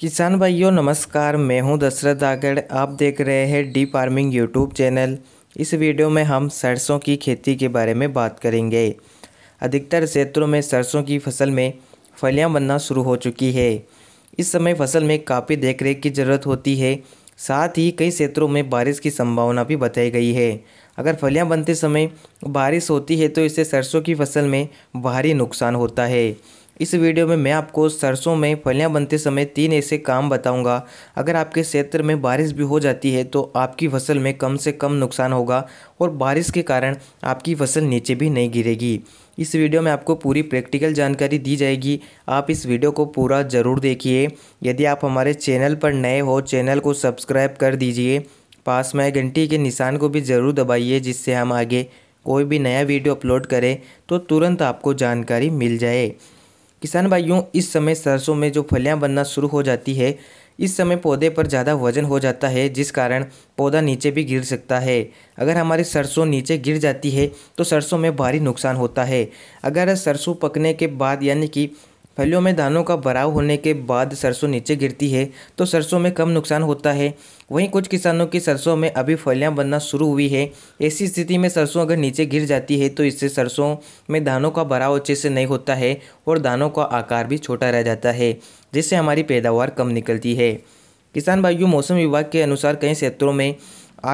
किसान भाइयों नमस्कार मैं हूं दशरथ आगड़ आप देख रहे हैं डी फार्मिंग यूट्यूब चैनल इस वीडियो में हम सरसों की खेती के बारे में बात करेंगे अधिकतर क्षेत्रों में सरसों की फसल में फलियां बनना शुरू हो चुकी है इस समय फसल में काफ़ी देखरेख की ज़रूरत होती है साथ ही कई क्षेत्रों में बारिश की संभावना भी बताई गई है अगर फलियाँ बनते समय बारिश होती है तो इससे सरसों की फसल में भारी नुकसान होता है इस वीडियो में मैं आपको सरसों में फलियां बनते समय तीन ऐसे काम बताऊंगा अगर आपके क्षेत्र में बारिश भी हो जाती है तो आपकी फसल में कम से कम नुकसान होगा और बारिश के कारण आपकी फसल नीचे भी नहीं गिरेगी इस वीडियो में आपको पूरी प्रैक्टिकल जानकारी दी जाएगी आप इस वीडियो को पूरा ज़रूर देखिए यदि आप हमारे चैनल पर नए हो चैनल को सब्सक्राइब कर दीजिए पास में घंटी के निशान को भी ज़रूर दबाइए जिससे हम आगे कोई भी नया वीडियो अपलोड करें तो तुरंत आपको जानकारी मिल जाए किसान भाइयों इस समय सरसों में जो फलियाँ बनना शुरू हो जाती है इस समय पौधे पर ज़्यादा वजन हो जाता है जिस कारण पौधा नीचे भी गिर सकता है अगर हमारी सरसों नीचे गिर जाती है तो सरसों में भारी नुकसान होता है अगर सरसों पकने के बाद यानी कि फलियों में दानों का भराव होने के बाद सरसों नीचे गिरती है तो सरसों में कम नुकसान होता है वहीं कुछ किसानों की सरसों में अभी फलियां बनना शुरू हुई है ऐसी स्थिति में सरसों अगर नीचे गिर जाती है तो इससे सरसों में दानों का भराव अच्छे से नहीं होता है और दानों का आकार भी छोटा रह जाता है जिससे हमारी पैदावार कम निकलती है किसान भाइयों मौसम विभाग के अनुसार कई क्षेत्रों में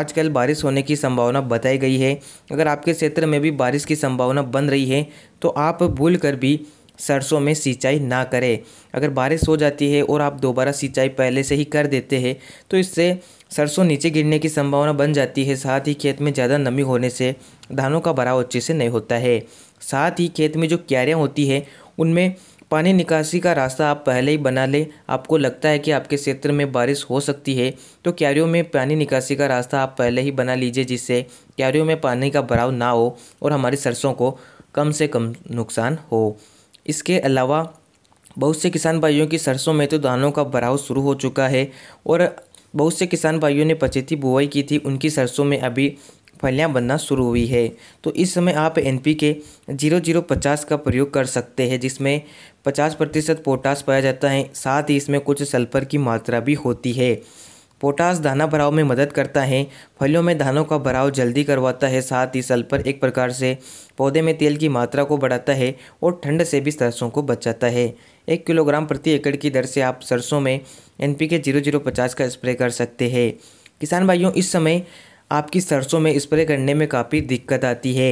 आजकल बारिश होने की संभावना बताई गई है अगर आपके क्षेत्र में भी बारिश की संभावना बन रही है तो आप भूल कर भी सरसों में सिंचाई ना करें अगर बारिश हो जाती है और आप दोबारा सिंचाई पहले से ही कर देते हैं तो इससे सरसों नीचे गिरने की संभावना बन जाती है साथ ही खेत में ज़्यादा नमी होने से धानों का भराव अच्छे से नहीं होता है साथ ही खेत में जो क्यारियाँ होती है उनमें पानी निकासी का रास्ता आप पहले ही बना लें आपको लगता है कि आपके क्षेत्र में बारिश हो सकती है तो क्यारियों में पानी निकासी का रास्ता आप पहले ही बना लीजिए जिससे क्यारियों में पानी का भराव ना हो और हमारी सरसों को कम से कम नुकसान हो इसके अलावा बहुत से किसान भाइयों की सरसों में तो दानों का भराव शुरू हो चुका है और बहुत से किसान भाइयों ने पचेती बुआई की थी उनकी सरसों में अभी फलियां बनना शुरू हुई है तो इस समय आप N P K zero zero पचास का प्रयोग कर सकते हैं जिसमें पचास प्रतिशत पोटास पाया जाता है साथ ही इसमें कुछ सल्फर की मात्रा भी होती है पोटास दाना भराव में मदद करता है फलियों में दानों का भराव जल्दी करवाता है साथ ही सल्फर एक प्रकार से पौधे में तेल की मात्रा को बढ़ाता है और ठंड से भी सरसों को बचाता है एक किलोग्राम प्रति एकड़ की दर से आप सरसों में N P K zero zero पचास का स्प्रे कर सकते हैं किसान भाइयों इस समय आपकी सरसों में स्प्रे करने में काफ़ी दिक्कत आती है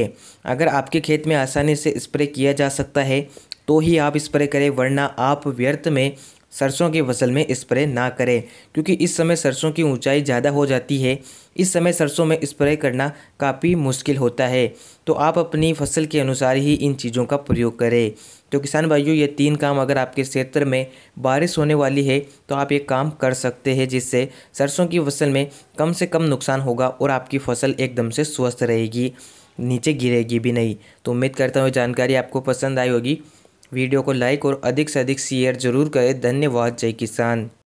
अगर आपके खेत में आसानी से स्प्रे किया जा सकता है तो ही आप स्प्रे करें वरना आप व्यर्थ में सरसों की फसल में स्प्रे ना करें क्योंकि इस समय सरसों की ऊंचाई ज़्यादा हो जाती है इस समय सरसों में स्प्रे करना काफ़ी मुश्किल होता है तो आप अपनी फसल के अनुसार ही इन चीज़ों का प्रयोग करें तो किसान भाइयों ये तीन काम अगर आपके क्षेत्र में बारिश होने वाली है तो आप ये काम कर सकते हैं जिससे सरसों की फसल में कम से कम नुकसान होगा और आपकी फसल एकदम से स्वस्थ रहेगी नीचे गिरेगी भी नहीं तो उम्मीद करता हूँ जानकारी आपको पसंद आई होगी वीडियो को लाइक और अधिक से अधिक शेयर जरूर करें धन्यवाद जय किसान